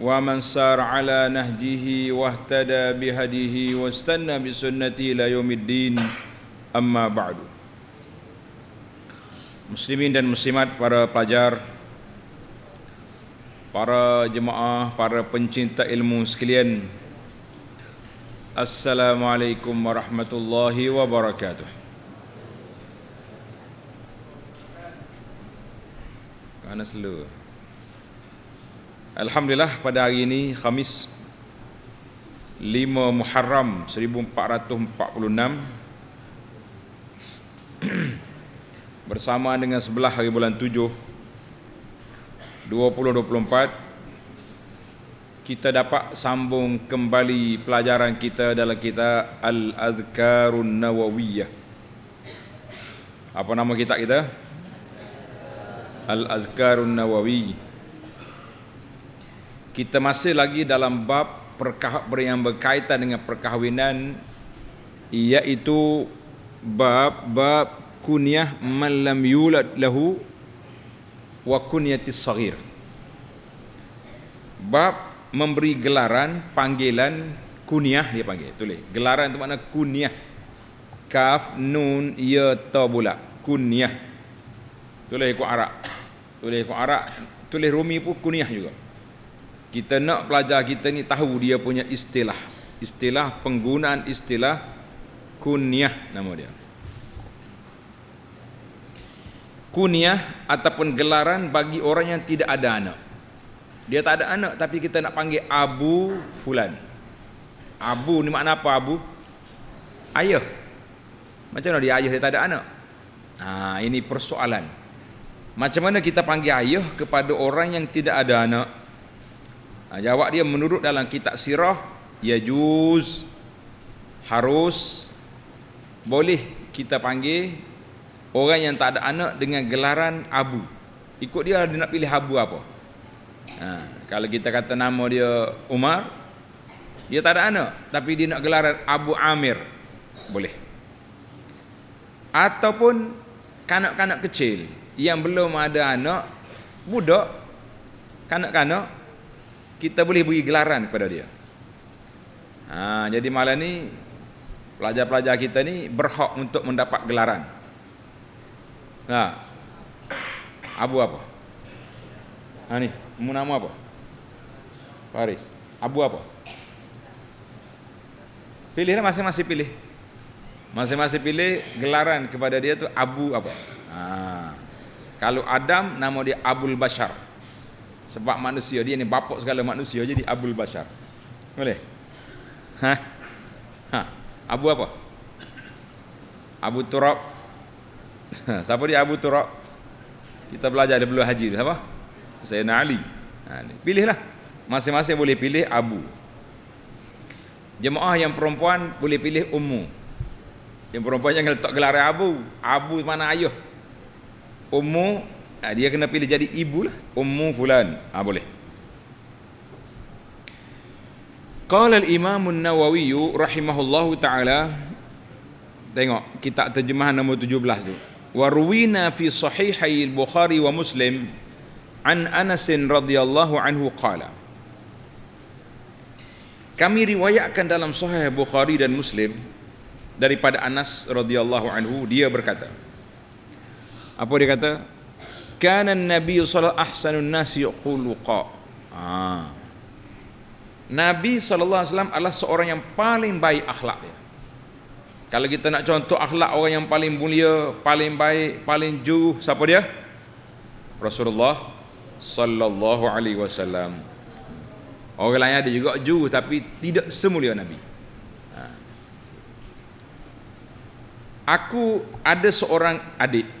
ومن سار على نهجه واهتدى بهديه واستنى بسنته الى يوم الدين اما بعد Muslimin dan muslimat, para pelajar, para jemaah, para pencinta ilmu sekalian. Assalamualaikum warahmatullahi wabarakatuh. Kana selalu. Alhamdulillah pada hari ini Khamis 5 Muharram 1446 bersamaan dengan sebelah hari bulan 7 2024 kita dapat sambung kembali pelajaran kita dalam kita Al-Azkarun Nawawiyah apa nama kitab kita? Al-Azkarun Nawawiyah kita masih lagi dalam bab perkahwinan yang berkaitan dengan perkahwinan iaitu bab bab kunyah man lam yulad lahu wa kunyatis saghir bab memberi gelaran panggilan kunyah dia panggil tulis gelaran tu makna kunyah kaf nun ya ta bulat kunyah tulis ikut arab tulis ikut arab tulis rumi pun kunyah juga kita nak pelajar kita ni tahu dia punya istilah istilah penggunaan istilah kunyah nama dia kunyah ataupun gelaran bagi orang yang tidak ada anak dia tak ada anak tapi kita nak panggil abu fulan abu ni makna apa abu ayah macam mana dia ayah dia tak ada anak ha, ini persoalan macam mana kita panggil ayah kepada orang yang tidak ada anak Ha, jawab dia menurut dalam kitab sirah ya juz harus boleh kita panggil orang yang tak ada anak dengan gelaran abu. Ikut dia dia nak pilih abu apa. Ha, kalau kita kata nama dia Umar, dia tak ada anak tapi dia nak gelaran Abu Amir. Boleh. Ataupun kanak-kanak kecil yang belum ada anak, budak kanak-kanak kita boleh bagi gelaran kepada dia. Ha, jadi malam ni pelajar-pelajar kita ni berhak untuk mendapat gelaran. Ha. Abu apa? Ha ni, nama apa? Faris. Abu apa? Pilihlah masing-masing pilih. Masing-masing pilih gelaran kepada dia tu Abu apa? Ha. Kalau Adam nama dia Abdul Bashar sebab manusia dia ni bapak segala manusia jadi abul Bashar. Boleh? Ha? Ha. Abu apa? Abu Turab. Ha, siapa dia Abu Turab? Kita belajar di Belu Haji siapa? Sayyidina Ali. Ha, ni. Pilihlah. Masing-masing boleh pilih Abu. Jemaah yang perempuan boleh pilih Ummu. Yang perempuan jangan letak gelaran Abu. Abu mana ayuh? Ummu Ah, dia kena pilih jadi ibu lah ummu fulan ha, boleh qala al imam an nawawi rahimahullahu taala tengok kitab terjemahan nombor 17 tu warwina fi sahihai al bukhari wa muslim an anas radhiyallahu anhu qala kami riwayatkan dalam sahih bukhari dan muslim daripada anas radhiyallahu anhu dia berkata apa dia kata kana nabi sallallahu ahsanun nasi khuluqa ha. nabi sallallahu alaihi wasallam adalah seorang yang paling baik akhlaknya. kalau kita nak contoh akhlak orang yang paling mulia paling baik paling juh, siapa dia Rasulullah sallallahu alaihi wasallam orang lain ada juga juh, tapi tidak semulia nabi ha. aku ada seorang adik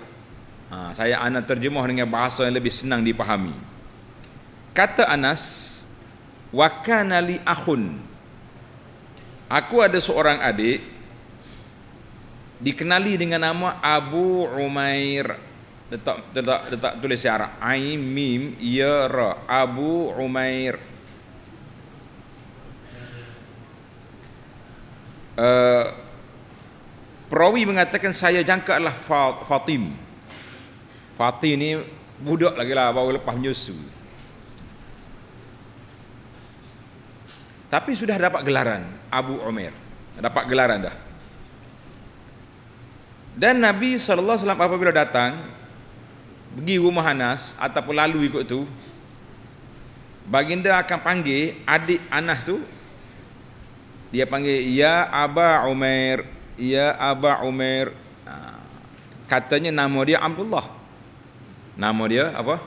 Ha, saya anak terjemah dengan bahasa yang lebih senang dipahami. Kata Anas, wa kana li Aku ada seorang adik dikenali dengan nama Abu Umair. Letak letak, letak tulis secara Aim Mim Ya Ra Abu Umair. Uh, perawi mengatakan saya jangka adalah Fatim. Fatih ni budak lagi lah baru lepas menyusu tapi sudah dapat gelaran Abu Umar dapat gelaran dah dan Nabi SAW apabila datang pergi rumah Anas ataupun lalu ikut tu baginda akan panggil adik Anas tu dia panggil Ya Aba Umar Ya Aba Umar ha, katanya nama dia Abdullah Nama dia apa?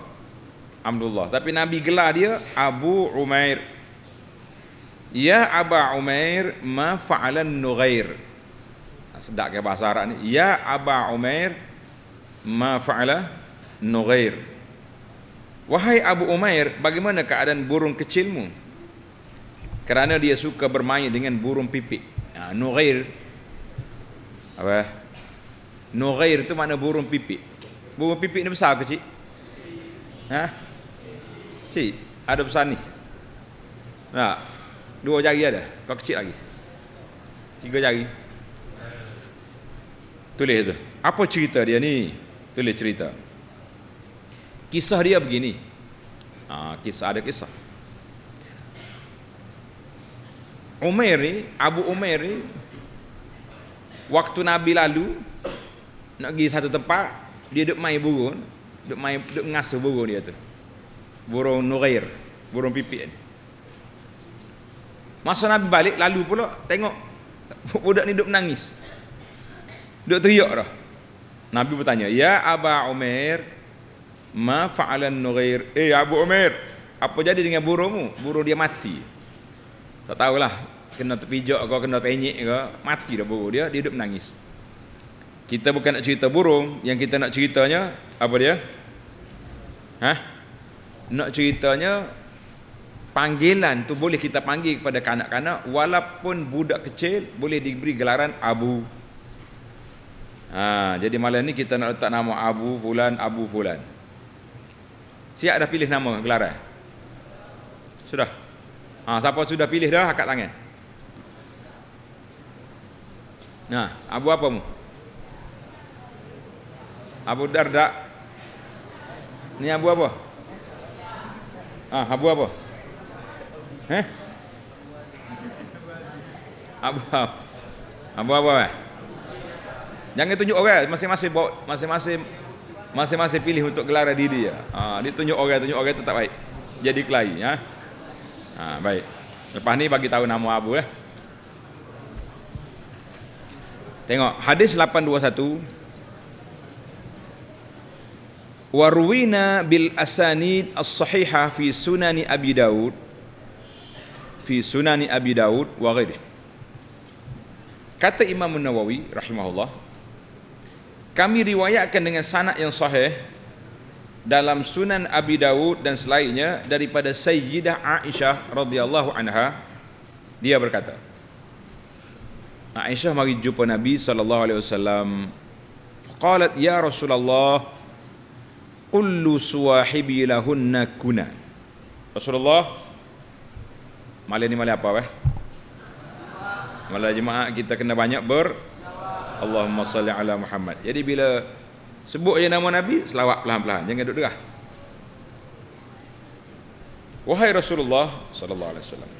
Abdullah. Tapi Nabi gelar dia Abu Umair. Ya Aba Umair, ma fa'ala Nughair? Sedak ke bahasa Arab ni? Ya Aba Umair, ma fa'ala Nughair? Wahai Abu Umair, bagaimana keadaan burung kecilmu? Kerana dia suka bermain dengan burung pipit. Nughair apa? Nughair itu mana burung pipit. Bunga pipit ni besar ke cik? Ha? Cik, ada besar ni. Nah. Dua jari ada. Kau kecil lagi. Tiga jari. Tulis tu. Apa cerita dia ni? Tulis cerita. Kisah dia begini. Ha, kisah ada kisah. Umair ni, Abu Umair ni, waktu Nabi lalu, nak pergi satu tempat, dia duk main burung duk main duk ngasuh burung dia tu burung nurair burung pipit ni masa nabi balik lalu pula tengok budak ni duk menangis duk teriak dah nabi bertanya ya aba umair ma faalan nurair eh ya abu umair apa jadi dengan burungmu burung dia mati tak tahulah kena terpijak ke kena penyek ke mati dah burung dia dia duk menangis kita bukan nak cerita burung, yang kita nak ceritanya apa dia? Hah? Nak ceritanya panggilan tu boleh kita panggil kepada kanak-kanak walaupun budak kecil boleh diberi gelaran abu. Ha, jadi malam ni kita nak letak nama Abu Fulan, Abu Fulan. Siap dah pilih nama gelaran? Sudah. Ha, siapa sudah pilih dah akak tangan. Nah, Abu apa mu? Abu Darda. Ni Abu apa? Ah, Abu apa? Eh? Abu Abu apa? Eh? Jangan tunjuk orang masing-masing bawa masing-masing masing-masing pilih untuk gelar diri ya. Ah, dia tunjuk orang tunjuk orang tetap baik. Jadi kelahi ya. Ha? Ah, baik. Lepas ni bagi tahu nama Abu eh. Tengok hadis 821 waruina bil asanid as sahiha fi sunani abi Dawud, fi sunani abi daud wa ghairi kata imam nawawi rahimahullah kami riwayatkan dengan sanak yang sahih dalam sunan abi Dawud dan selainnya daripada sayyidah aisyah radhiyallahu anha dia berkata Aisyah mari jumpa Nabi sallallahu alaihi wasallam. Faqalat ya Rasulullah, kullu suahibi lahunna kuna Rasulullah malam ni malam apa weh malam jemaah kita kena banyak ber Allahumma salli ala Muhammad jadi bila sebut je nama Nabi selawat pelan-pelan jangan duduk derah wahai Rasulullah sallallahu alaihi wasallam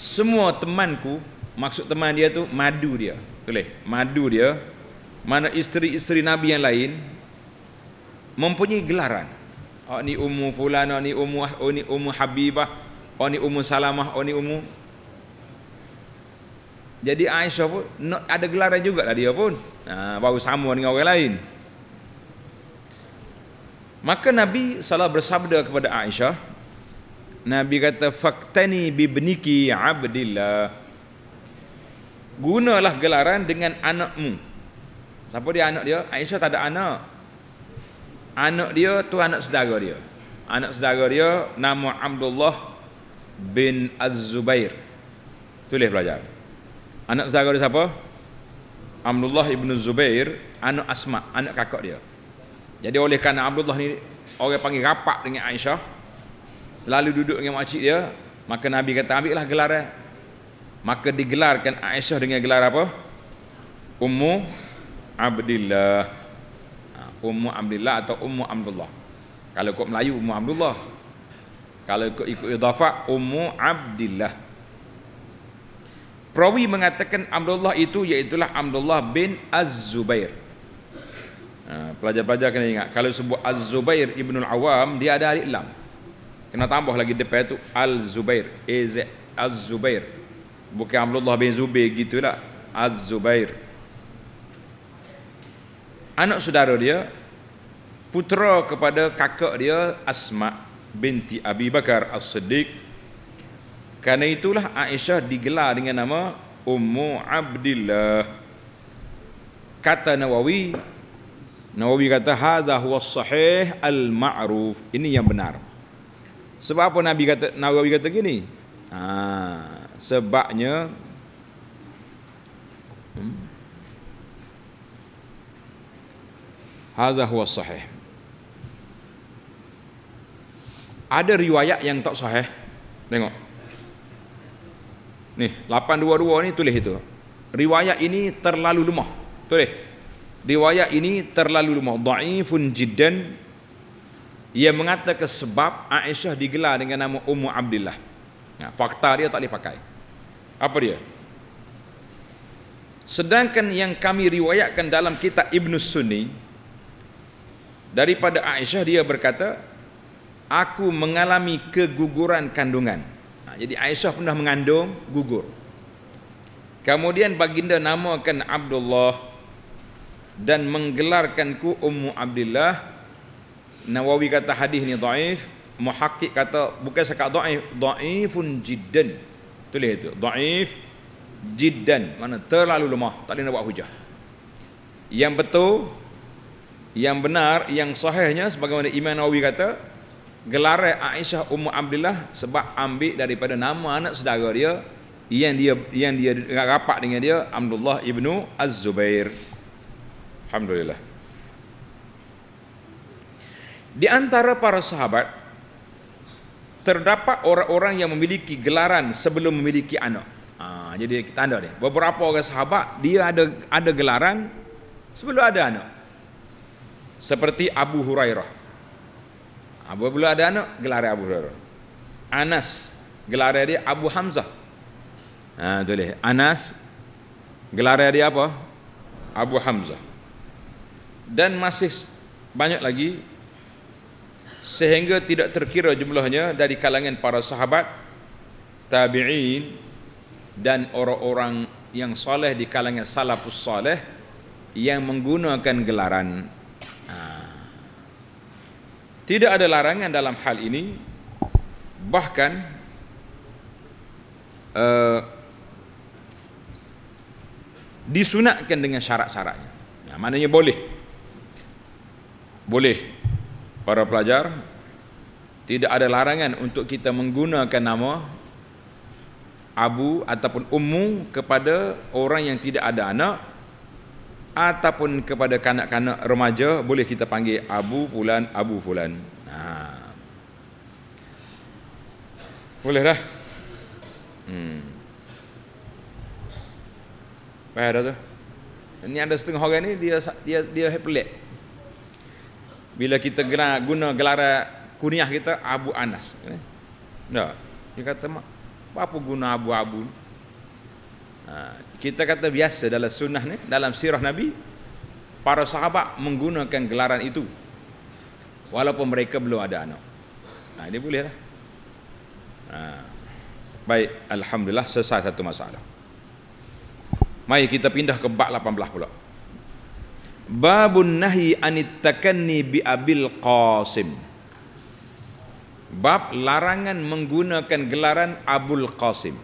semua temanku maksud teman dia tu madu dia boleh madu dia mana isteri-isteri Nabi yang lain mempunyai gelaran. Oh ni ummu fulan, oh ni ummu oh ni ummu Habibah, oh ni ummu Salamah, oh ni ummu. Jadi Aisyah pun ada gelaran juga lah dia pun. Ha, baru sama dengan orang lain. Maka Nabi salah bersabda kepada Aisyah. Nabi kata, Faktani bibniki abdillah. Gunalah gelaran dengan anakmu. Siapa dia anak dia? Aisyah tak ada anak anak dia tu anak saudara dia anak saudara dia nama Abdullah bin Az-Zubair tulis belajar anak saudara dia siapa Abdullah bin Zubair anak Asma anak kakak dia jadi oleh kerana Abdullah ni orang panggil rapat dengan Aisyah selalu duduk dengan makcik dia maka Nabi kata ambillah gelaran eh. maka digelarkan Aisyah dengan gelar apa Ummu Abdillah Ummu Abdullah atau Ummu Abdullah. Kalau ikut Melayu Ummu Abdullah. Kalau ikut ikut idafa Ummu Abdullah. Perawi mengatakan Abdullah itu iaitu Abdullah bin Az-Zubair. Ha, pelajar-pelajar kena ingat kalau sebut Az-Zubair Ibnu Al-Awam dia ada alif lam. Kena tambah lagi depan tu Al-Zubair. Az-Zubair. Bukan Abdullah bin Zubair gitulah. Az-Zubair anak saudara dia putera kepada kakak dia Asma binti Abi Bakar As-Siddiq kerana itulah Aisyah digelar dengan nama Ummu Abdillah kata Nawawi Nawawi kata hadza huwa sahih al-ma'ruf ini yang benar sebab apa Nabi kata Nawawi kata gini ha, sebabnya hmm, Hadza huwa sahih. Ada riwayat yang tak sahih. Tengok. Nih, 822 ni tulis itu. Riwayat ini terlalu lemah. Tulis. Riwayat ini terlalu lemah. Da'ifun jiddan. Ia mengatakan sebab Aisyah digelar dengan nama Ummu Abdullah. Nah, ya, fakta dia tak boleh pakai. Apa dia? Sedangkan yang kami riwayatkan dalam kitab Ibn Sunni, daripada Aisyah dia berkata aku mengalami keguguran kandungan ha, jadi Aisyah pernah mengandung gugur kemudian baginda namakan Abdullah dan menggelarkanku Ummu Abdullah Nawawi kata hadis ni daif Muhakkik kata bukan sekat daif daifun jiddan tulis itu daif jiddan mana terlalu lemah tak boleh nak buat hujah yang betul yang benar yang sahihnya sebagaimana Imam Nawawi kata gelar Aisyah Ummu Abdullah sebab ambil daripada nama anak saudara dia yang dia yang dia rapat dengan dia Abdullah ibnu Az-Zubair Alhamdulillah Di antara para sahabat terdapat orang-orang yang memiliki gelaran sebelum memiliki anak. Ha, jadi kita tanda dia. Beberapa orang sahabat dia ada ada gelaran sebelum ada anak seperti Abu Hurairah. Abu Abdullah ada anak gelar Abu Hurairah. Anas gelar dia Abu Hamzah. Ha boleh. Anas gelar dia apa? Abu Hamzah. Dan masih banyak lagi sehingga tidak terkira jumlahnya dari kalangan para sahabat, tabi'in dan orang-orang yang soleh di kalangan salafus soleh yang menggunakan gelaran tidak ada larangan dalam hal ini bahkan uh, disunatkan dengan syarat-syaratnya. Ya, maknanya boleh. Boleh para pelajar tidak ada larangan untuk kita menggunakan nama abu ataupun ummu kepada orang yang tidak ada anak ataupun kepada kanak-kanak remaja boleh kita panggil abu fulan abu fulan ha. boleh dah hmm. Baik, tu ni ada setengah orang ni dia dia dia pelik bila kita guna, guna gelaran kuniah kita abu anas eh? dah dia kata mak apa guna abu-abu ni? Ha, kita kata biasa dalam sunnah ni dalam sirah nabi para sahabat menggunakan gelaran itu walaupun mereka belum ada anak Nah ha, ini boleh lah ha, baik alhamdulillah selesai satu masalah mari kita pindah ke bab 18 pula babun nahi anittakanni bi abil qasim bab larangan menggunakan gelaran abul qasim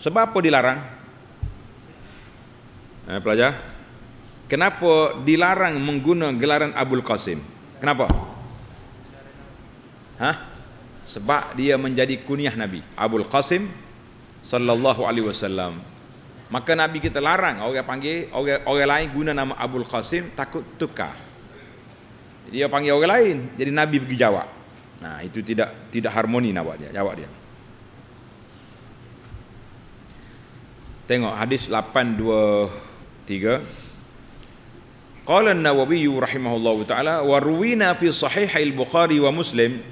sebab apa dilarang? Eh, pelajar. Kenapa dilarang menggunakan gelaran Abdul Qasim? Kenapa? Hah? Sebab dia menjadi kunyah Nabi, Abdul Qasim sallallahu alaihi wasallam. Maka Nabi kita larang orang panggil orang orang lain guna nama Abdul Qasim takut tukar. Dia panggil orang lain, jadi Nabi pergi jawab. Nah, itu tidak tidak harmoni nampaknya jawab dia. Jawab dia. Tengok hadis 823. Qala An-Nawawi rahimahullah taala wa ruwina fi sahih al-Bukhari wa Muslim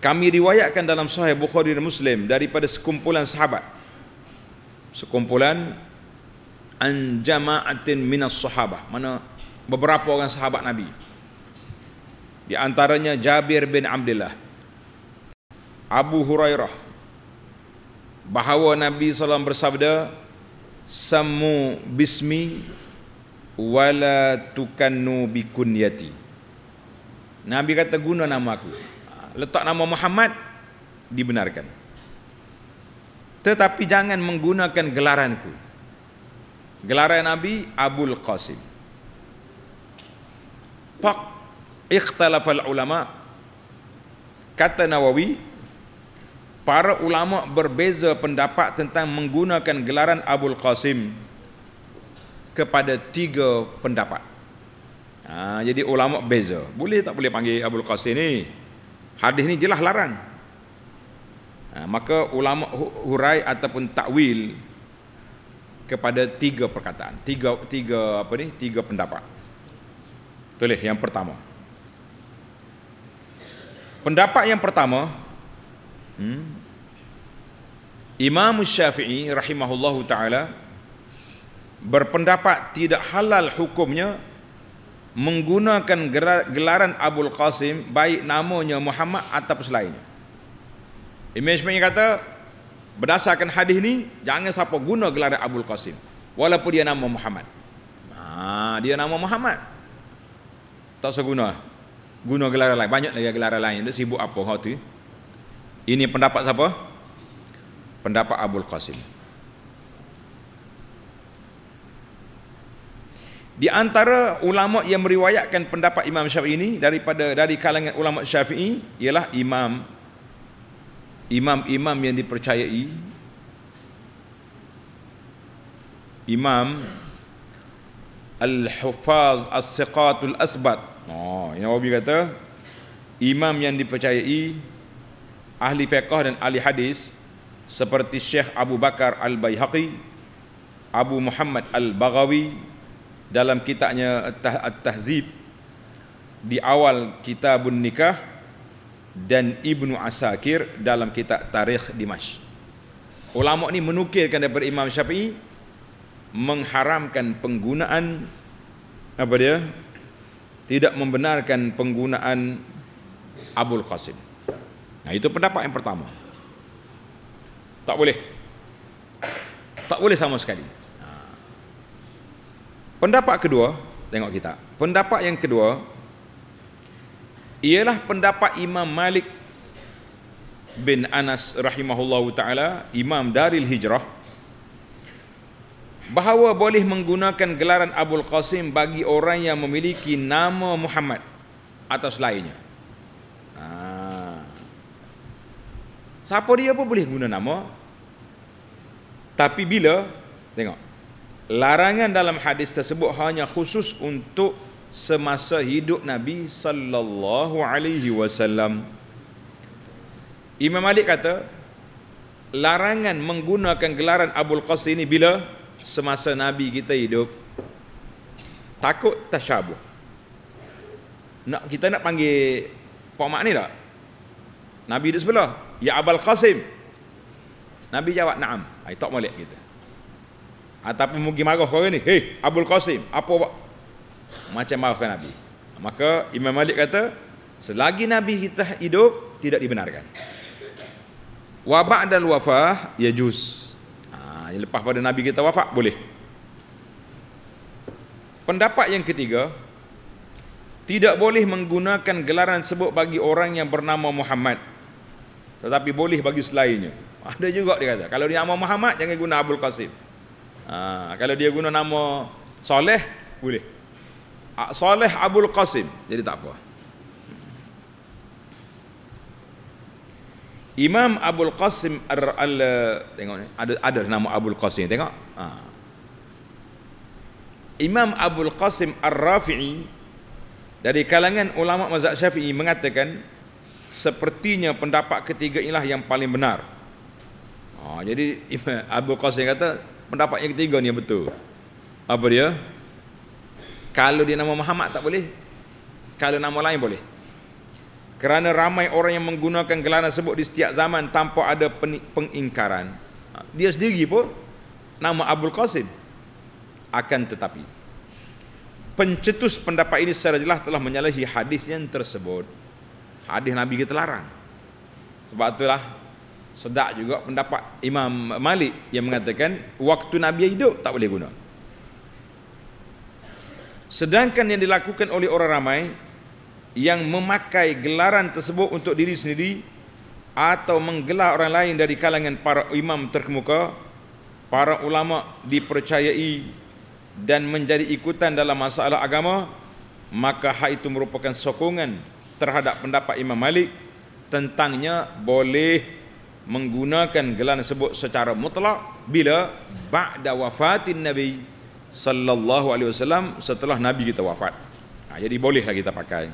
kami riwayatkan dalam sahih Bukhari dan Muslim daripada sekumpulan sahabat. Sekumpulan an jama'atin as sahabah. Mana beberapa orang sahabat Nabi. Di antaranya Jabir bin Abdullah. Abu Hurairah bahawa Nabi SAW bersabda Samu bismi wala tukannu bikunyati Nabi kata guna nama aku Letak nama Muhammad dibenarkan Tetapi jangan menggunakan gelaranku Gelaran Nabi Abdul Qasim Pak ikhtalafal ulama Kata Nawawi para ulama berbeza pendapat tentang menggunakan gelaran Abul Qasim kepada tiga pendapat. Ha, jadi ulama beza. Boleh tak boleh panggil Abul Qasim ni? Hadis ni jelas larang. Ha, maka ulama hurai ataupun takwil kepada tiga perkataan, tiga tiga apa ni? Tiga pendapat. Tulis eh? yang pertama. Pendapat yang pertama, Hmm? Imam Syafi'i rahimahullahu taala berpendapat tidak halal hukumnya menggunakan gelaran Abdul Qasim baik namanya Muhammad atau selainnya. Imam Syafi'i kata berdasarkan hadis ini jangan siapa guna gelaran Abdul Qasim walaupun dia nama Muhammad. Ha, dia nama Muhammad. Tak seguna guna gelaran lain banyak lagi gelaran lain dia sibuk apa kau tu ini pendapat siapa? Pendapat Abdul Qasim. Di antara ulama yang meriwayatkan pendapat Imam Syafi'i ini daripada dari kalangan ulama Syafi'i ialah Imam Imam-imam yang dipercayai Imam Al-Hufaz As-Siqatul Asbat. Oh, Nawawi kata Imam yang dipercayai ahli fiqah dan ahli hadis seperti Syekh Abu Bakar Al-Baihaqi, Abu Muhammad Al-Baghawi dalam kitabnya At-Tahzib di awal Kitabun Nikah dan Ibnu Asakir dalam kitab Tarikh Dimash. Ulama ni menukilkan daripada Imam Syafi'i mengharamkan penggunaan apa dia? Tidak membenarkan penggunaan Abu Qasim. Nah, itu pendapat yang pertama. Tak boleh. Tak boleh sama sekali. Pendapat kedua, tengok kita. Pendapat yang kedua ialah pendapat Imam Malik bin Anas rahimahullahu taala, Imam dari Hijrah bahawa boleh menggunakan gelaran Abdul Qasim bagi orang yang memiliki nama Muhammad atas lainnya. Siapa dia pun boleh guna nama. Tapi bila tengok larangan dalam hadis tersebut hanya khusus untuk semasa hidup Nabi sallallahu alaihi wasallam. Imam Malik kata larangan menggunakan gelaran Abu Qasim ini bila semasa Nabi kita hidup takut tashabuh. Nak kita nak panggil Pak Mak ni tak? Nabi duduk sebelah, Ya Abul Qasim. Nabi jawab, "Naam." Ai ah, tak molek kita. Ataupun ah, mugi marah kau ni. Hei, Abul Qasim, apa buat? Macam marahkan Nabi. Maka Imam Malik kata, selagi Nabi kita hidup, tidak dibenarkan. Wabak dan wafah, ya juz. Ha, lepas pada Nabi kita wafat, boleh. Pendapat yang ketiga, tidak boleh menggunakan gelaran sebut bagi orang yang bernama Muhammad tetapi boleh bagi selainnya ada juga dia kata kalau dia nama Muhammad jangan guna Abdul Qasim ha, kalau dia guna nama Soleh, boleh Soleh Abdul Qasim jadi tak apa Imam Abdul Qasim al tengok ni ada ada nama Abdul Qasim tengok ha. Imam Abdul Qasim Ar-Rafi'i dari kalangan ulama mazhab Syafi'i mengatakan sepertinya pendapat ketiga inilah yang paling benar. Ha, jadi Abu Qasim kata pendapat yang ketiga ni yang betul. Apa dia? Kalau dia nama Muhammad tak boleh. Kalau nama lain boleh. Kerana ramai orang yang menggunakan gelaran tersebut di setiap zaman tanpa ada pengingkaran. Ha, dia sendiri pun nama Abu Qasim akan tetapi pencetus pendapat ini secara jelas telah menyalahi hadis yang tersebut. Hadis Nabi kita larang. Sebab itulah sedak juga pendapat Imam Malik yang mengatakan waktu Nabi hidup tak boleh guna. Sedangkan yang dilakukan oleh orang ramai yang memakai gelaran tersebut untuk diri sendiri atau menggelar orang lain dari kalangan para imam terkemuka, para ulama dipercayai dan menjadi ikutan dalam masalah agama, maka hak itu merupakan sokongan terhadap pendapat Imam Malik tentangnya boleh menggunakan gelar tersebut secara mutlak bila ba'da wafatin Nabi sallallahu alaihi wasallam setelah Nabi kita wafat. Ha, jadi bolehlah kita pakai.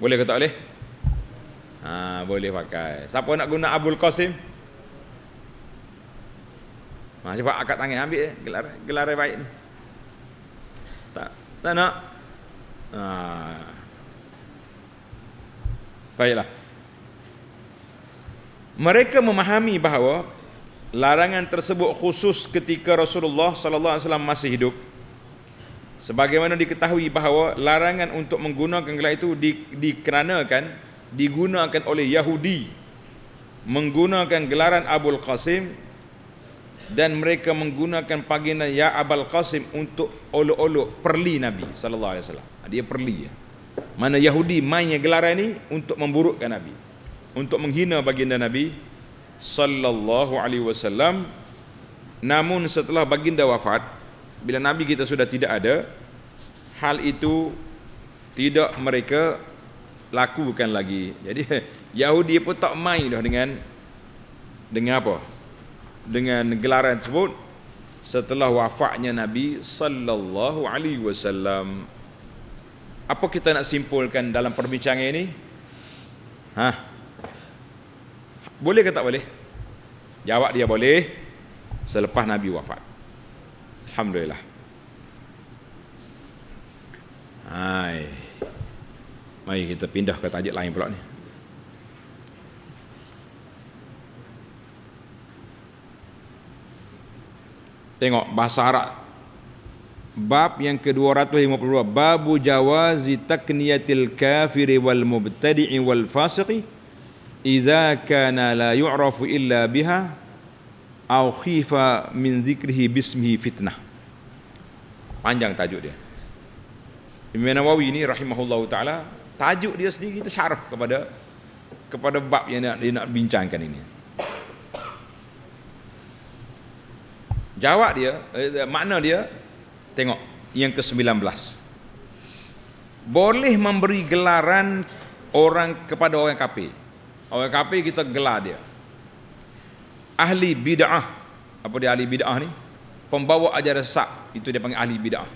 Boleh ke tak boleh? Ha, boleh pakai. Siapa nak guna Abdul Qasim? Mak ha, cepat akad tangan ambil eh, gelar gelar baik ni. Tak tak nak. Ha. Baiklah. Mereka memahami bahawa larangan tersebut khusus ketika Rasulullah sallallahu alaihi wasallam masih hidup. Sebagaimana diketahui bahawa larangan untuk menggunakan gelar itu di, dikenakan digunakan oleh Yahudi menggunakan gelaran Abul Qasim dan mereka menggunakan panggilan Ya Abul Qasim untuk olok-olok perli Nabi sallallahu alaihi wasallam. Dia perli ya. Mana Yahudi mainnya gelaran ini untuk memburukkan Nabi. Untuk menghina baginda Nabi sallallahu alaihi wasallam. Namun setelah baginda wafat, bila Nabi kita sudah tidak ada, hal itu tidak mereka lakukan lagi. Jadi Yahudi pun tak main dah dengan dengan apa? Dengan gelaran tersebut setelah wafatnya Nabi sallallahu alaihi wasallam apa kita nak simpulkan dalam perbincangan ini? Ha? Boleh ke tak boleh? Jawab dia boleh selepas Nabi wafat. Alhamdulillah. Hai. Mari kita pindah ke Tajik lain pula ni. Tengok bahasa Arab Bab yang ke-252 Babu jawazi takniyatil kafiri wal mubtadi'i wal fasiqi Iza kana la yu'rafu illa biha Au khifa min zikrihi bismihi fitnah Panjang tajuk dia Imam Nawawi ini rahimahullah ta'ala Tajuk dia sendiri itu syarah kepada Kepada bab yang dia nak, dia nak bincangkan ini Jawab dia, eh, makna dia Tengok yang ke-19. Boleh memberi gelaran orang kepada orang kafir. Orang kafir kita gelar dia. Ahli bid'ah. Apa dia ahli bid'ah ni? Pembawa ajaran sesat. Itu dia panggil ahli bid'ah.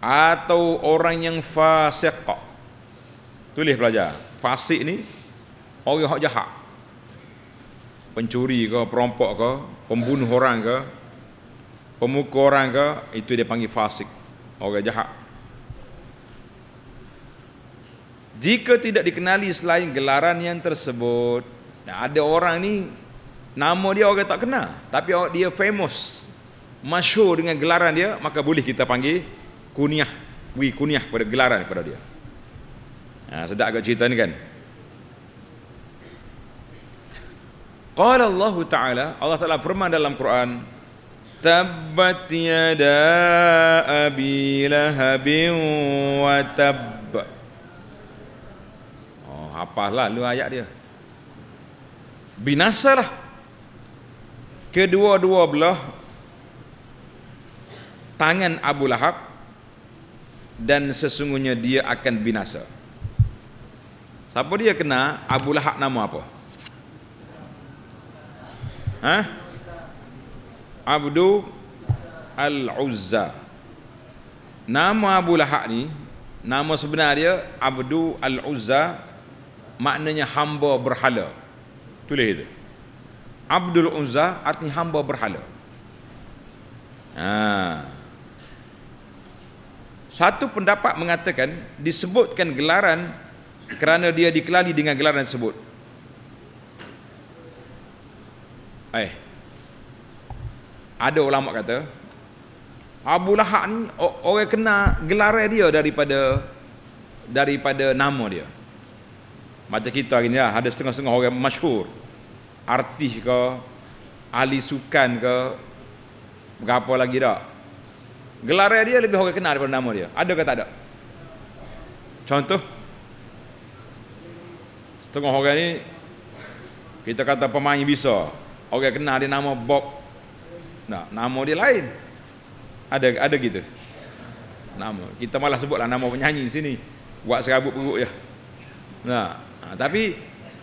Atau orang yang fasiq. Tulis pelajar. Fasik ni orang yang jahat. Pencuri ke, perompak ke, pembunuh orang ke, pemuka orang ke itu dia panggil fasik orang jahat jika tidak dikenali selain gelaran yang tersebut nah ada orang ni nama dia orang tak kenal tapi dia famous masyur dengan gelaran dia maka boleh kita panggil kunyah wi kunyah pada gelaran kepada dia nah sedap agak cerita ni kan Qala Allah Ta'ala Allah Ta'ala firman dalam Quran تبت يدا أبي لهب وتب oh, apalah lu ayat dia Binasa lah. kedua-dua belah tangan Abu Lahab dan sesungguhnya dia akan binasa siapa dia kena Abu Lahab nama apa ha Abdu Al-Uzza Nama Abu Lahab ni Nama sebenar dia Abdu Al-Uzza Maknanya hamba berhala Tulis itu Abdul Uzza artinya hamba berhala ha. Satu pendapat mengatakan Disebutkan gelaran Kerana dia dikelali dengan gelaran tersebut Eh, ada ulama kata Abu Lahab ni orang kena gelar dia daripada daripada nama dia macam kita hari ni lah, ada setengah-setengah orang masyhur artis ke ahli sukan ke berapa lagi dah gelar dia lebih orang kenal daripada nama dia ada ke tak ada contoh setengah orang ni kita kata pemain bisa orang kenal dia nama Bob Nah, nama dia lain. Ada ada gitu. Nama. Kita malah sebutlah nama penyanyi sini. Buat serabut perut je. Nah, nah ha, tapi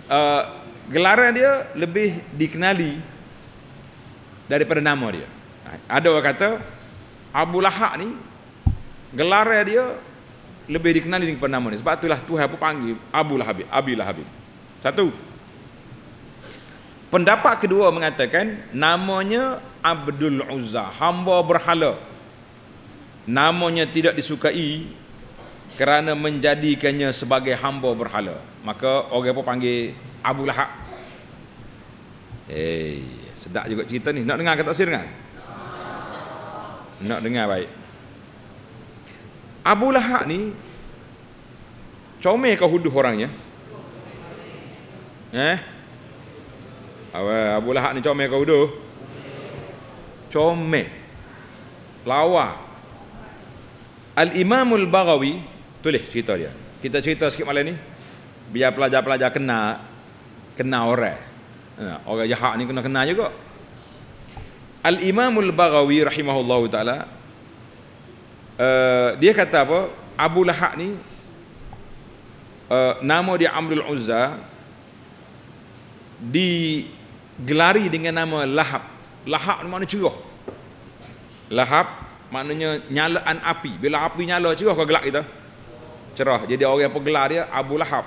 uh, gelaran dia lebih dikenali daripada nama dia. Nah, ha, ada orang kata Abu Lahab ni gelaran dia lebih dikenali dengan nama ni. Sebab itulah Tuhan pun panggil Abu Lahab, Abi Lahab. Satu. Pendapat kedua mengatakan namanya Abdul Uzza hamba berhala namanya tidak disukai kerana menjadikannya sebagai hamba berhala maka orang pun panggil Abu Lahab Hei, eh, sedap juga cerita ni nak dengar kata tak dengar nak dengar baik Abu Lahab ni comel ke huduh orangnya eh Abu Lahab ni comel ke huduh comel lawa Al-Imamul Bagawi tulis cerita dia kita cerita sikit malam ni biar pelajar-pelajar kena kena orang ha, orang jahat ni kena kena juga Al-Imamul Bagawi rahimahullahu taala uh, dia kata apa Abu Lahab ni uh, nama dia Amrul Uzza di gelari dengan nama Lahab Lahap ni makna cerah. Lahab maknanya nyalaan api. Bila api nyala cerah kau gelak kita. Cerah. Jadi orang yang pegelar dia Abu Lahab.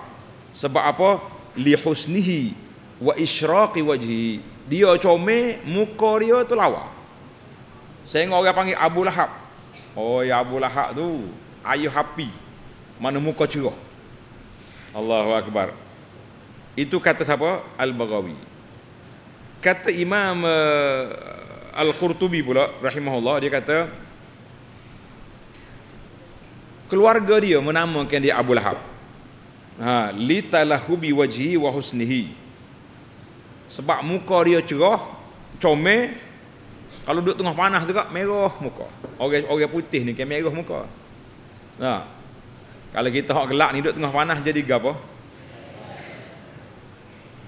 Sebab apa? Li husnihi wa isyraqi wajhi. Dia comel muka dia tu lawa. Saya orang panggil Abu Lahab. Oh ya Abu Lahab tu ayu api. Mana muka cerah. Allahu akbar. Itu kata siapa? Al-Baghawi kata Imam uh, Al-Qurtubi pula rahimahullah dia kata keluarga dia menamakan dia Abu Lahab. Ha, litalahu bi wajhi wa husnihi. Sebab muka dia cerah, comel. Kalau duduk tengah panas juga merah muka. Orang orang putih ni kan merah muka. Ha. Kalau kita hok gelak ni duduk tengah panas jadi gapo?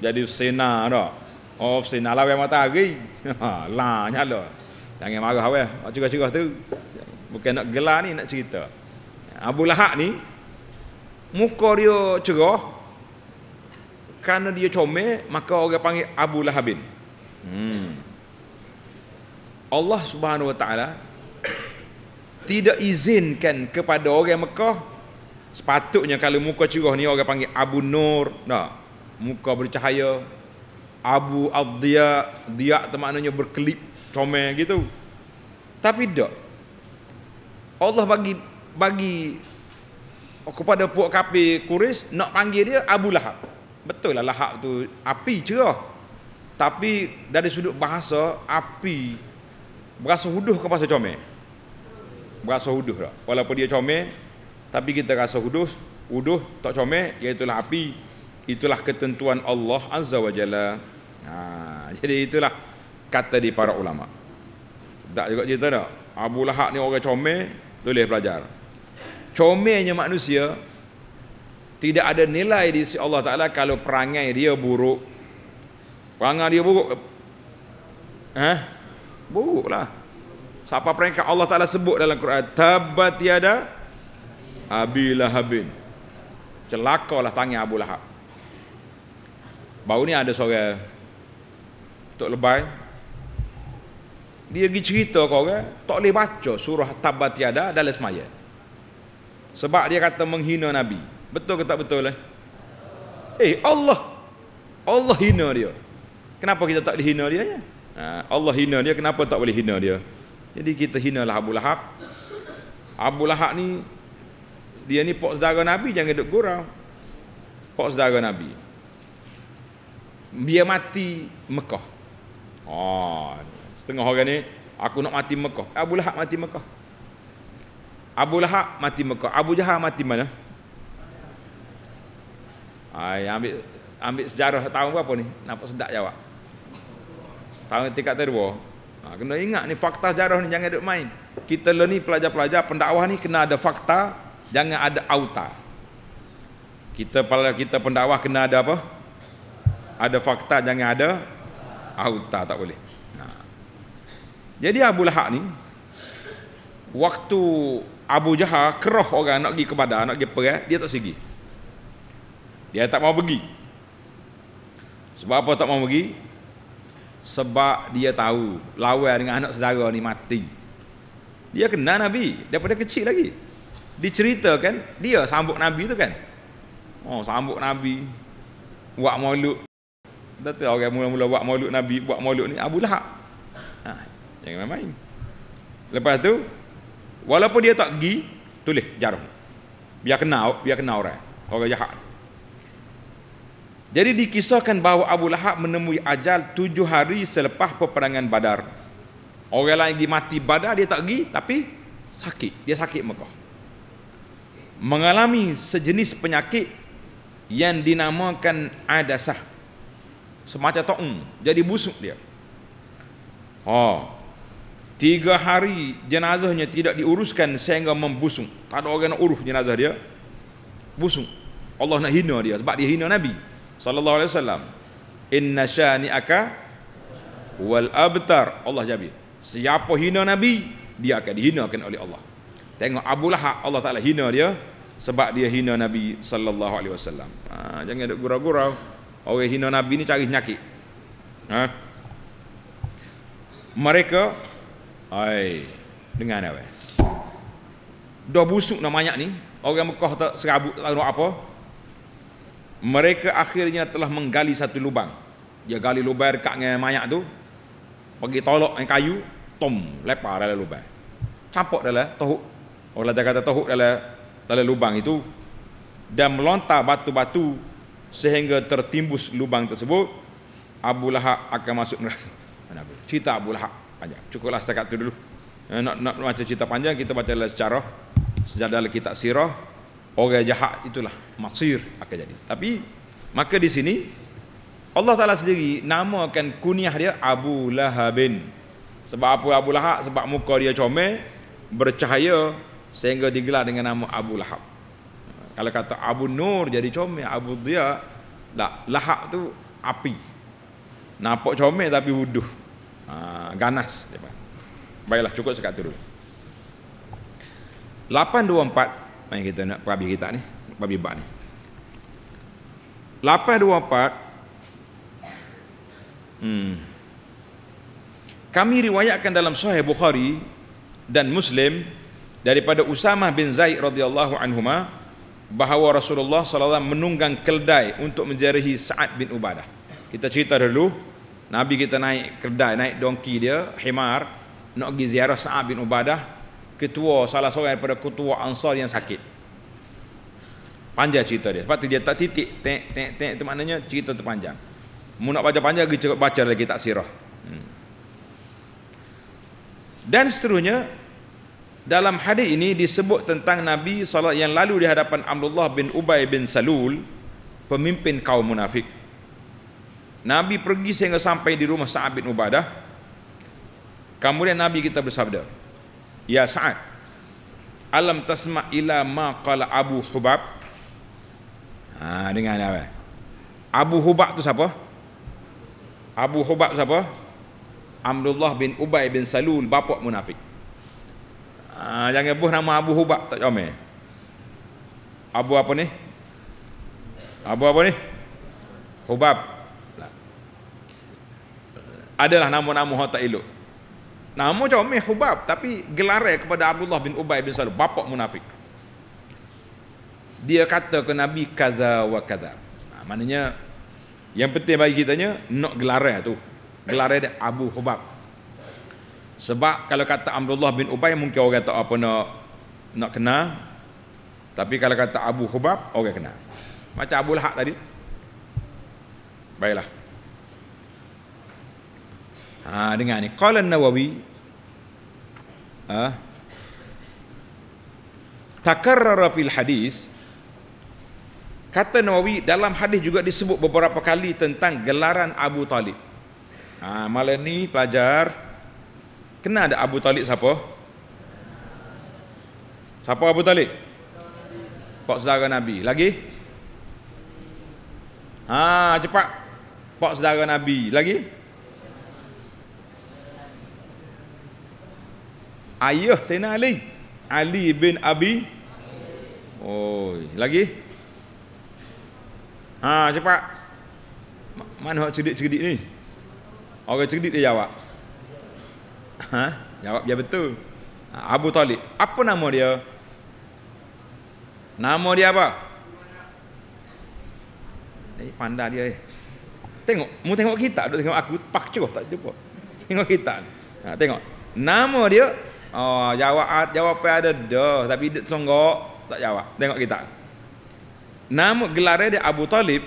Jadi sena dak. Oh, saya nak mata matahari. Ha, lah, nyala. Jangan marah awal. Nak cerah-cerah tu. Bukan nak gelar ni, nak cerita. Abu Lahak ni, muka dia cerah. Kerana dia comel, maka orang panggil Abu Lahabin. Hmm. Allah subhanahu wa ta'ala tidak izinkan kepada orang Mekah sepatutnya kalau muka cerah ni orang panggil Abu Nur nah, muka bercahaya Abu Adhiya Dia termaknanya berkelip Comel gitu Tapi tak Allah bagi Bagi Kepada puak kapi kuris Nak panggil dia Abu Lahab Betul lah Lahab tu Api cerah Tapi Dari sudut bahasa Api Berasa huduh ke bahasa comel Berasa huduh tak lah. Walaupun dia comel Tapi kita rasa huduh Huduh tak comel Iaitulah api itulah ketentuan Allah Azza wa Jalla. Ha, jadi itulah kata di para ulama. Tak juga cerita tak? Abu Lahab ni orang comel, boleh belajar. Comelnya manusia tidak ada nilai di sisi Allah Taala kalau perangai dia buruk. Perangai dia buruk. Eh? Buruklah. Siapa peringkat Allah Taala sebut dalam Quran? Tabat tiada Abilahabin. Lahabin. Celakalah tangan Abu Lahab. Baru ni ada seorang Tok Lebai dia pergi cerita ke orang tak boleh baca surah tabat tiada dalam semaya sebab dia kata menghina Nabi betul ke tak betul eh eh Allah Allah hina dia kenapa kita tak boleh hina dia ya? Ha, Allah hina dia kenapa tak boleh hina dia jadi kita hina lah Abu Lahab Abu Lahab ni dia ni pok sedara Nabi jangan duduk gurau pok sedara Nabi dia mati Mekah. Oh, setengah orang ni aku nak mati Mekah. Abu Lahab mati Mekah. Abu Lahab mati Mekah. Abu Jahal mati mana? Ai ambil ambil sejarah tahun berapa ni? Nampak sedak jawab. Tahun tingkat kedua. Ha, kena ingat ni fakta sejarah ni jangan duk main. Kita lah ni pelajar-pelajar pendakwah ni kena ada fakta, jangan ada auta. Kita kalau kita pendakwah kena ada apa? ada fakta jangan ada auta ah, tak boleh jadi Abu Lahak ni waktu Abu Jahal keroh orang nak pergi ke badan nak pergi perang dia tak sigi dia tak mau pergi sebab apa tak mau pergi sebab dia tahu lawan dengan anak saudara ni mati dia kenal Nabi daripada kecil lagi diceritakan dia sambut Nabi tu kan oh sambut Nabi buat maulud Dah tahu orang mula-mula buat maulud Nabi, buat maulud ni Abu Lahab. Ha, jangan main-main. Lepas tu walaupun dia tak pergi, tulis jarum. Biar kenal, biar kenal orang. Orang jahat. Jadi dikisahkan bahawa Abu Lahab menemui ajal tujuh hari selepas peperangan Badar. Orang lain pergi mati Badar dia tak pergi tapi sakit. Dia sakit muka, Mengalami sejenis penyakit yang dinamakan adasah semacam ta'um hmm, jadi busuk dia oh tiga hari jenazahnya tidak diuruskan sehingga membusuk tak ada orang nak urus jenazah dia busuk Allah nak hina dia sebab dia hina Nabi sallallahu alaihi wasallam inna syani'aka wal abtar Allah jamin siapa hina Nabi dia akan dihinakan oleh Allah tengok Abu Lahab Allah Taala hina dia sebab dia hina Nabi sallallahu alaihi wasallam ha, jangan ada gurau-gurau Orang hina Nabi ni cari nyakit. Ha? Mereka, ai, dengar dah. Dah busuk nak mayat ni, orang Mekah tak serabut tak tahu apa. Mereka akhirnya telah menggali satu lubang. Dia gali lubang dekat dengan mayat tu. Pergi tolak dengan kayu, tom, lepar dalam lubang. Campak dalam tohuk. Orang kata tohuk dalam dalam lubang itu dan melontar batu-batu sehingga tertimbus lubang tersebut Abu Lahab akan masuk neraka mana cerita Abu Lahab panjang cukuplah setakat itu dulu eh, nak nak baca cerita panjang kita bacalah secara sejadah kitab sirah orang jahat itulah maksir akan jadi tapi maka di sini Allah Taala sendiri namakan kunyah dia Abu Lahabin sebab apa Abu Lahab sebab muka dia comel bercahaya sehingga digelar dengan nama Abu Lahab kalau kata Abu Nur jadi comel, Abu Dia tak, lahak tu api. Nampak comel tapi wuduh. Ha, ganas. Baiklah, cukup sekat tu dulu. 824, main kita nak perhabis kita ni, perhabis bak ni. 824, Hmm. Kami riwayatkan dalam Sahih Bukhari dan Muslim daripada Usamah bin Zaid radhiyallahu anhuma bahawa Rasulullah SAW menunggang keldai untuk menjarihi Sa'ad bin Ubadah. Kita cerita dulu, Nabi kita naik keldai, naik donki dia, himar, nak pergi ziarah Sa'ad bin Ubadah, ketua salah seorang daripada ketua Ansar yang sakit. Panjang cerita dia. Sebab tu dia tak titik, tek, tek, tek, itu maknanya cerita tu panjang. Mu nak baca panjang, pergi baca lagi tak sirah. Hmm. Dan seterusnya, dalam hadis ini disebut tentang Nabi salat yang lalu di hadapan Abdullah bin Ubay bin Salul pemimpin kaum munafik Nabi pergi sehingga sampai di rumah Sa'ad bin Ubadah kemudian Nabi kita bersabda Ya Sa'ad Alam tasma ila ma qala Abu Hubab Ha dengar ni apa Abu Hubab tu siapa Abu Hubab siapa Abdullah bin Ubay bin Salul bapak munafik Ah, jangan bus nama Abu Hubab tak comel. Abu apa ni? Abu apa ni? Hubab. Adalah nama-nama hang tak elok. Nama comel Hubab tapi gelaran kepada Abdullah bin Ubay bin Salul, bapak munafik. Dia kata ke Nabi kaza wa kaza. Ha, maknanya yang penting bagi kita nak gelaran tu. Gelaran Abu Hubab. Sebab kalau kata Abdullah bin Ubay mungkin orang tak apa nak nak kena. Tapi kalau kata Abu Hubab orang kena. Macam Abu Lahab tadi. Baiklah. Ha dengar ni Qala nawawi ha takarrara fil hadis kata Nawawi dalam hadis juga disebut beberapa kali tentang gelaran Abu Talib. Ha malam ni pelajar kenal ada Abu Talib siapa? Siapa Abu Talib? Pak saudara Nabi. Lagi? Ha, cepat. Pak saudara Nabi. Lagi? Ayah Sayyidina Ali. Ali bin Abi. Oi, oh, lagi? Ha, cepat. Mana hak cerdik-cerdik ni? Orang cerdik dia jawab. Ha? Jawab dia ya, betul. Ha, Abu Talib. Apa nama dia? Nama dia apa? Eh, pandai dia eh. Tengok, mu tengok kita, duk tengok aku pakcuh tak jumpa. Tengok kita. Ha, tengok. Nama dia Oh, jawab jawab ada dah tapi dia songgok tak jawab. Tengok kita. Nama gelar dia Abu Talib.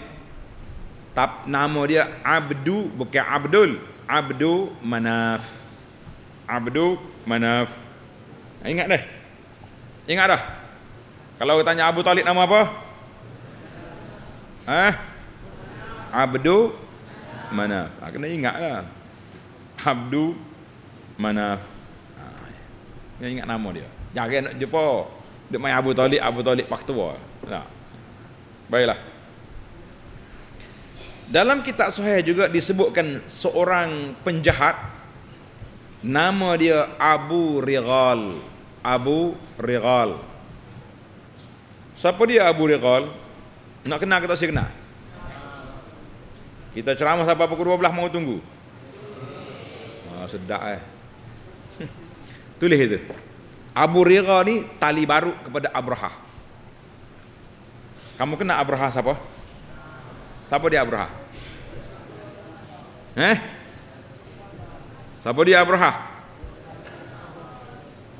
Tap nama dia Abdu bukan Abdul. Abdu Manaf abdu manaf ingat dah ingat dah kalau kita tanya Abu Talib nama apa ha abdu manaf ha, kena ingat lah abdu manaf ha, kena ingat nama dia jangan nak jumpa dia main Abu Talib Abu Talib paktua nah. Ha. baiklah dalam kitab Sahih juga disebutkan seorang penjahat Nama dia Abu Rigal Abu Rigal Siapa dia Abu Rigal? Nak kenal ke tak saya kenal? Kita ceramah sampai pukul 12 mau tunggu oh, Sedap eh Tulis itu Abu Rigal ni tali baru kepada Abraha Kamu kenal Abraha siapa? Siapa dia Abraha? Eh? Siapa dia Abraha?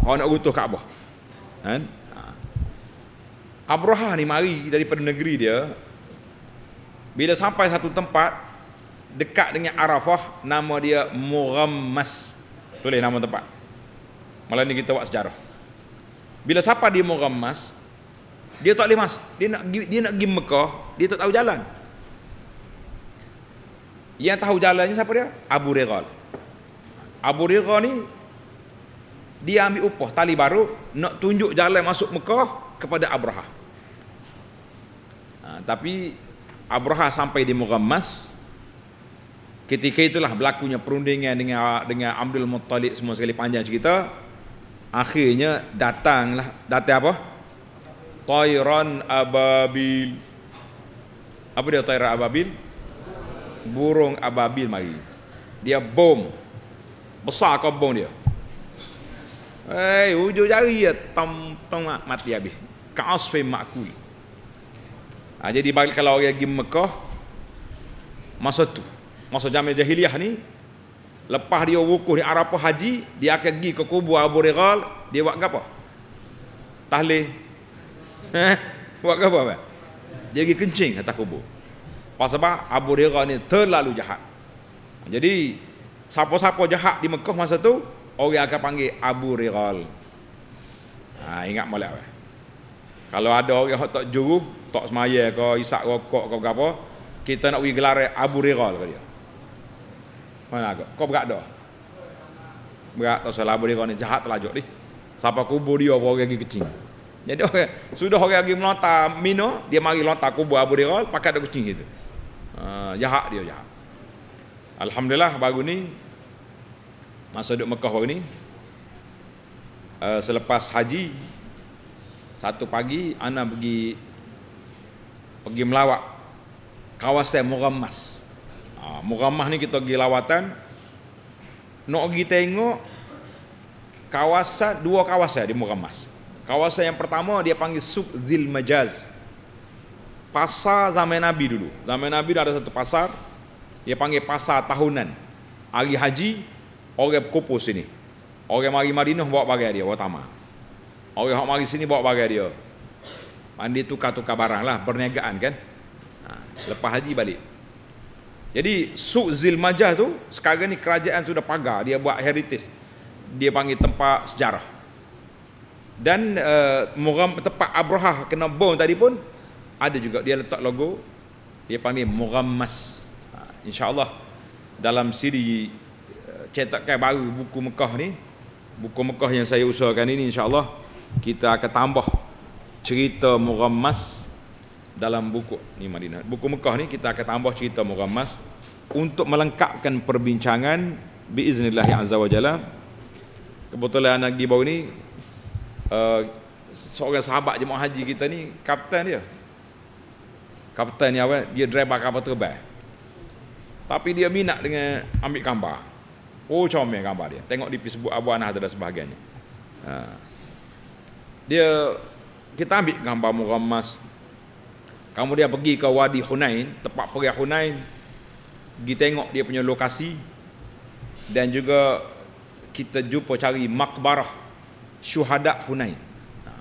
Kau nak runtuh Kaabah. Kan? Ha. Abraha ni mari daripada negeri dia. Bila sampai satu tempat dekat dengan Arafah nama dia Muramas. Tulis nama tempat. Malam ni kita buat sejarah. Bila siapa dia Muramas? Dia tak boleh mas. Dia nak dia nak pergi Mekah, dia tak tahu jalan. Yang tahu jalannya siapa dia? Abu Regal. Abu Rira ni dia ambil upah tali baru nak tunjuk jalan masuk Mekah kepada Abraha. Ha, tapi Abraha sampai di Muhammad ketika itulah berlakunya perundingan dengan dengan Abdul Muttalib semua sekali panjang cerita akhirnya datanglah datang apa? Tairan Ababil. Apa dia Tairan Ababil? Burung Ababil mari. Dia bom besar kampung dia Hei, hujung jari ya tom tom mati habis kaos fi makul ha, jadi bagi kalau orang pergi Mekah masa tu masa zaman jahiliah ni lepas dia wukuf di Arafah haji dia akan pergi ke kubur Abu Rigal dia buat apa tahlil ha, buat apa man? dia pergi kencing atas kubur pasal apa Abu Rigal ni terlalu jahat jadi siapa-siapa jahat di Mekah masa tu orang akan panggil Abu Riral ha, ingat malam kalau ada orang yang tak juru tak semaya ke isak rokok ke apa kita nak pergi gelar Abu Riral ke dia mana aku kau berat dah berat tak salah Abu Riral ni jahat terlajuk ni siapa kubur dia orang lagi kecil jadi orang, sudah orang lagi melontar mino, dia mari lontar kubur Abu Dirol pakai ada kucing itu. Uh, ha, jahat dia jahat. Alhamdulillah baru ni masa duduk Mekah baru ni uh, selepas haji satu pagi ana pergi pergi melawat kawasan Muramas. Ah ha, uh, Muramas ni kita pergi lawatan nak pergi tengok kawasan dua kawasan di Muramas. Kawasan yang pertama dia panggil Suq Zil Majaz. Pasar zaman Nabi dulu. Zaman Nabi ada satu pasar dia panggil pasar tahunan. Hari haji orang kopus sini. Orang mari Madinah bawa barang dia, bawa tamah. Orang hok mari sini bawa barang dia. Mandi tukar-tukar barang lah, perniagaan kan. Ha, lepas haji balik. Jadi Suk majah tu sekarang ni kerajaan sudah pagar dia buat heritage. Dia panggil tempat sejarah. Dan uh, tempat Abraha kena bom tadi pun ada juga dia letak logo dia panggil Muramas. Ha, InsyaAllah dalam siri cetakan baru buku Mekah ni buku Mekah yang saya usahakan ini insyaAllah kita akan tambah cerita muramas dalam buku ni Madinah buku Mekah ni kita akan tambah cerita muramas untuk melengkapkan perbincangan biiznillah yang azza wa jalla kebetulan anak di bawah ni uh, seorang sahabat jemaah haji kita ni kapten dia kapten ni apa dia driver kapal terbang tapi dia minat dengan ambil gambar Oh comel gambar kan, dia. Tengok di Facebook Abu Anah dan sebagainya. Ha. Dia kita ambil gambar Muhammad. Kamu dia pergi ke Wadi Hunain, tempat pergi Hunain. Pergi tengok dia punya lokasi dan juga kita jumpa cari makbarah Syuhada Hunain. Ha.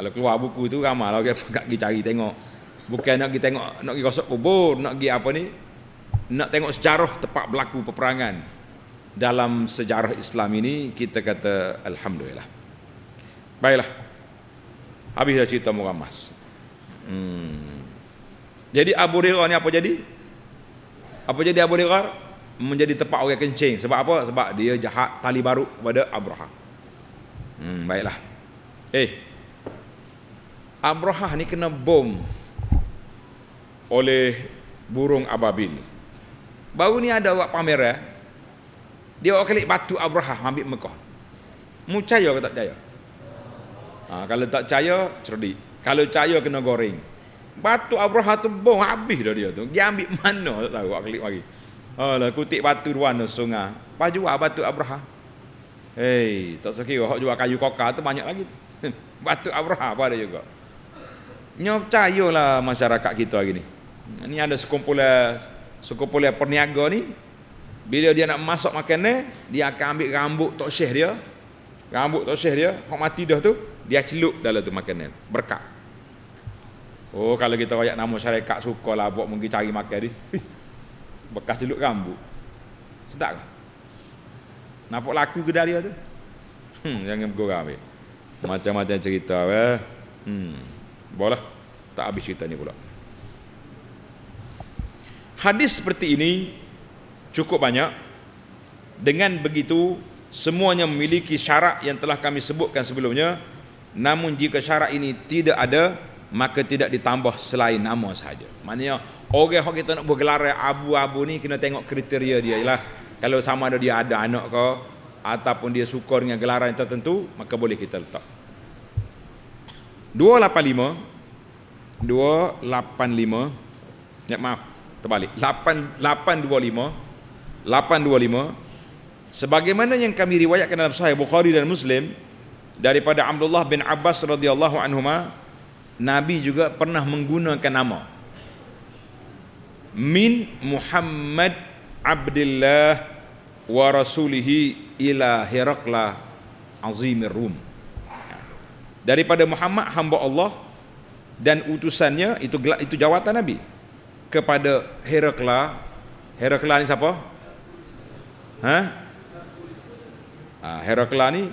Kalau keluar buku tu ramalah kita pergi cari tengok. Bukan nak pergi tengok, nak pergi gosok kubur, nak pergi apa ni? Nak tengok sejarah tempat berlaku peperangan dalam sejarah Islam ini kita kata alhamdulillah. Baiklah. Habis dah cerita Muhammad. Hmm. Jadi Abu Hurairah ni apa jadi? Apa jadi Abu Hurairah? Menjadi tempat orang kencing. Sebab apa? Sebab dia jahat tali baru kepada Abraha. Hmm, baiklah. Eh. Abraha ni kena bom oleh burung ababil. Baru ni ada buat pameran. Eh? dia orang kelik batu Abraha ambil Mekah. Mucaya percaya ke tak percaya? Ha, kalau tak percaya, cerdik. Kalau percaya, kena goreng. Batu Abraha tu bom habis dah dia tu. Dia ambil mana tak tahu orang kelik lagi. Alah, kutik batu ruana sungai. Pak jual batu Abraha. Hei, tak sekira. Hak jual kayu koka tu banyak lagi tu. batu Abraha pun ada juga. Ini percaya lah masyarakat kita hari ni. Ini ada sekumpulan sekumpulan perniaga ni bila dia nak masak makanan, dia akan ambil rambut tok syekh dia. Rambut tok syekh dia, hok mati dah tu, dia celup dalam tu makanan. Berkat. Oh, kalau kita royak nama syarikat sukalah buat mungkin cari makan ni. Bekas celup rambut. Sedap ke? Nampak laku ke dari tu. Hmm, jangan bergurau ambil. Macam-macam cerita eh. Hmm. Boleh. Tak habis cerita ni pula. Hadis seperti ini cukup banyak dengan begitu semuanya memiliki syarat yang telah kami sebutkan sebelumnya namun jika syarat ini tidak ada maka tidak ditambah selain nama sahaja maknanya orang yang kita nak bergelar abu-abu ni kena tengok kriteria dia ialah kalau sama ada dia ada anak ke ataupun dia suka dengan gelaran yang tertentu maka boleh kita letak 285 285 ya, maaf terbalik 8825 825 sebagaimana yang kami riwayatkan dalam sahih Bukhari dan Muslim daripada Abdullah bin Abbas radhiyallahu anhu, Nabi juga pernah menggunakan nama min Muhammad Abdullah wa rasulihi ila Herakla azimir rum daripada Muhammad hamba Allah dan utusannya itu itu jawatan Nabi kepada Herakla Herakla ni siapa Ha? ha Herakla ni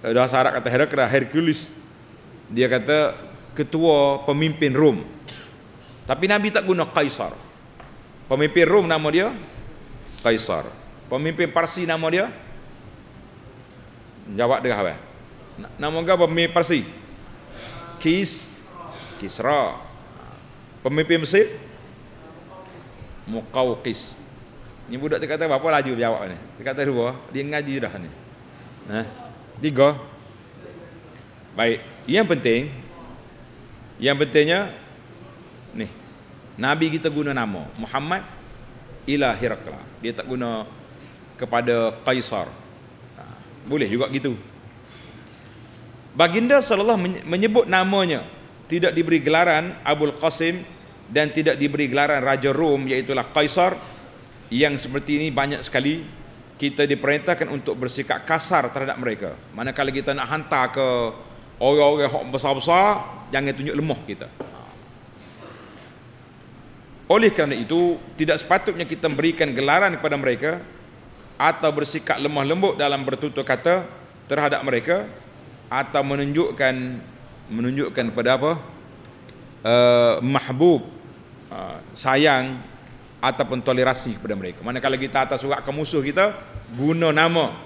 eh, dah sarak kata Herakla Hercules. Dia kata ketua pemimpin Rom. Tapi Nabi tak guna Kaisar. Pemimpin Rom nama dia Kaisar. Pemimpin Parsi nama dia Jawab dengan apa? Nama dia pemimpin Parsi? Kis Kisra. Ha. Pemimpin Mesir Muqawqis. Ini budak tu kata berapa laju jawab ni? Dia kata dua, dia ngaji dah ni. Nah, ha? Tiga. Baik, yang penting yang pentingnya ni. Nabi kita guna nama Muhammad ila Hirakla. Dia tak guna kepada Kaisar. Ha, boleh juga gitu. Baginda sallallahu menyebut namanya tidak diberi gelaran Abdul Qasim dan tidak diberi gelaran Raja Rom iaitu Kaisar yang seperti ini banyak sekali kita diperintahkan untuk bersikap kasar terhadap mereka. Manakala kita nak hantar ke orang-orang yang besar-besar, jangan tunjuk lemah kita. Oleh kerana itu, tidak sepatutnya kita memberikan gelaran kepada mereka atau bersikap lemah lembut dalam bertutur kata terhadap mereka atau menunjukkan menunjukkan kepada apa? Uh, mahbub uh, sayang ataupun toleransi kepada mereka. Manakala kita atas surat ke musuh kita, guna nama.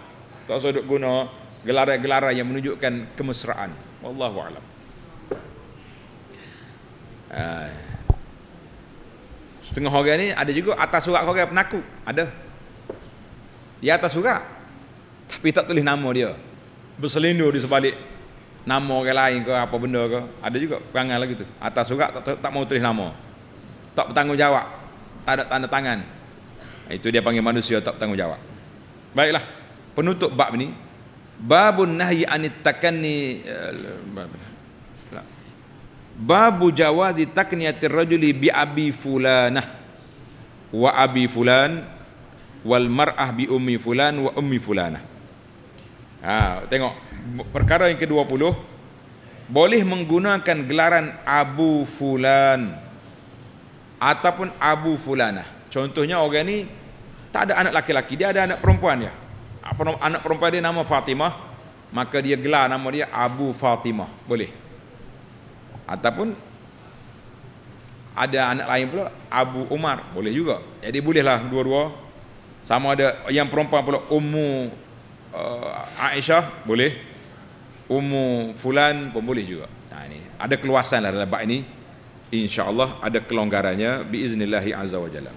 Tak usah guna gelara-gelara yang menunjukkan kemesraan. Wallahu alam. Ah. setengah orang ni ada juga atas surat orang penakut. Ada. Dia atas surat. Tapi tak tulis nama dia. Berselindur di sebalik nama orang lain ke apa benda ke. Ada juga perangai lagi tu. Atas surat tak, tak mau tulis nama. Tak bertanggungjawab tak ada tanda tangan. Ha, itu dia panggil manusia tak bertanggungjawab. Baiklah. Penutup bab ini babun nahyi anit takanni eh, babu jawazi takniyati rajuli bi abi fulanah wa abi fulan wal mar'ah bi ummi fulan wa ummi fulanah ha tengok perkara yang ke-20 boleh menggunakan gelaran abu fulan ataupun Abu Fulanah. Contohnya orang ni tak ada anak laki-laki, dia ada anak perempuan ya. Apa nama anak perempuan dia nama Fatimah, maka dia gelar nama dia Abu Fatimah. Boleh. Ataupun ada anak lain pula Abu Umar, boleh juga. Jadi bolehlah dua-dua. Sama ada yang perempuan pula Ummu uh, Aisyah, boleh. Ummu Fulan pun boleh juga. Nah ini ada keluasan lah dalam bab ini insyaallah ada kelonggarannya biiznillahi azza wajalla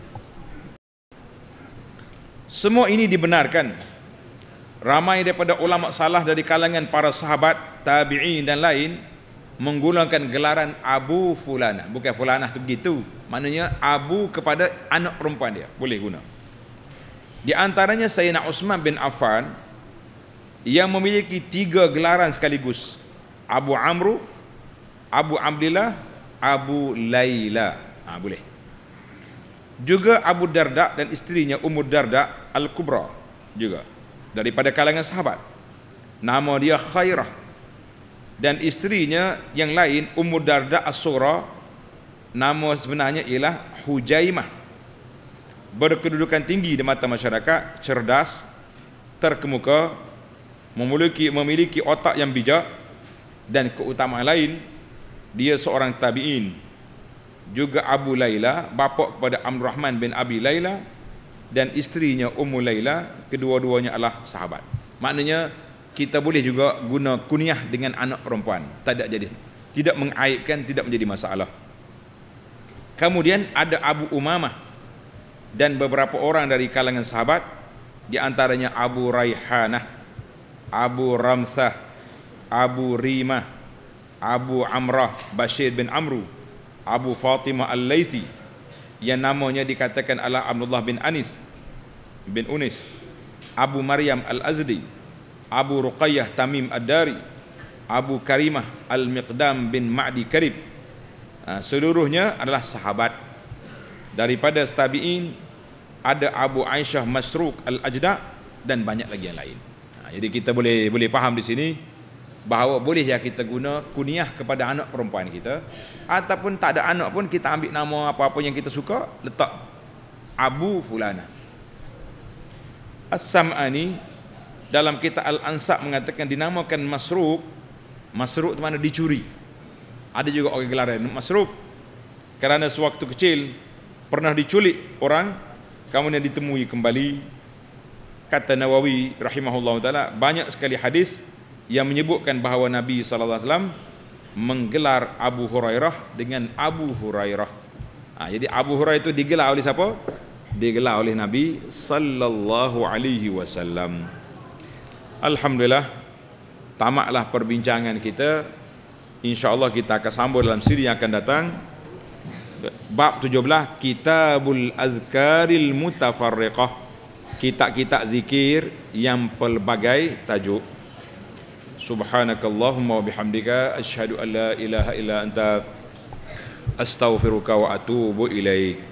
semua ini dibenarkan ramai daripada ulama salah dari kalangan para sahabat tabi'in dan lain menggunakan gelaran Abu Fulanah bukan Fulanah tu begitu maknanya Abu kepada anak perempuan dia boleh guna di antaranya Sayyidina Uthman bin Affan yang memiliki tiga gelaran sekaligus Abu Amru Abu Abdillah Abu Layla, Ha, boleh. Juga Abu Darda dan isterinya Ummu Darda Al-Kubra juga daripada kalangan sahabat. Nama dia Khairah dan isterinya yang lain Ummu Darda As-Sughra nama sebenarnya ialah Hujaimah. Berkedudukan tinggi di mata masyarakat, cerdas, terkemuka, memiliki memiliki otak yang bijak dan keutamaan lain dia seorang tabi'in juga Abu Layla, bapak kepada Amr Rahman bin Abi Layla, dan isterinya Ummu Layla, kedua-duanya adalah sahabat maknanya kita boleh juga guna kunyah dengan anak perempuan tak ada jadi tidak mengaibkan tidak menjadi masalah kemudian ada Abu Umamah dan beberapa orang dari kalangan sahabat di antaranya Abu Raihanah Abu Ramsah Abu Rimah Abu Amrah Bashir bin Amru Abu Fatimah Al-Laythi yang namanya dikatakan ala Abdullah bin Anis bin Unis Abu Maryam Al-Azdi Abu Ruqayyah Tamim Ad-Dari Abu Karimah Al-Miqdam bin Ma'di Karib ah, seluruhnya adalah sahabat daripada tabi'in ada Abu Aisyah Masruq Al-Ajda dan banyak lagi yang lain ah, jadi kita boleh boleh faham di sini bahawa boleh ya kita guna kuniah kepada anak perempuan kita ataupun tak ada anak pun kita ambil nama apa-apa yang kita suka letak Abu Fulana As-Sam'ani dalam kitab Al-Ansab mengatakan dinamakan Masruq Masruq itu mana dicuri ada juga orang gelaran Masruq kerana sewaktu kecil pernah diculik orang kemudian ditemui kembali kata Nawawi rahimahullah ta'ala banyak sekali hadis yang menyebutkan bahawa Nabi sallallahu alaihi wasallam menggelar Abu Hurairah dengan Abu Hurairah. Ha, jadi Abu Hurairah itu digelar oleh siapa? Digelar oleh Nabi sallallahu alaihi wasallam. Alhamdulillah tamatlah perbincangan kita. Insya-Allah kita akan sambung dalam siri yang akan datang. Bab 17 Kitabul Azkaril Mutafarriqah. Kitab-kitab zikir yang pelbagai tajuk. Subhanakallahumma wa bihamdika ashhadu an la ilaha illa anta astaghfiruka wa atubu ilaik.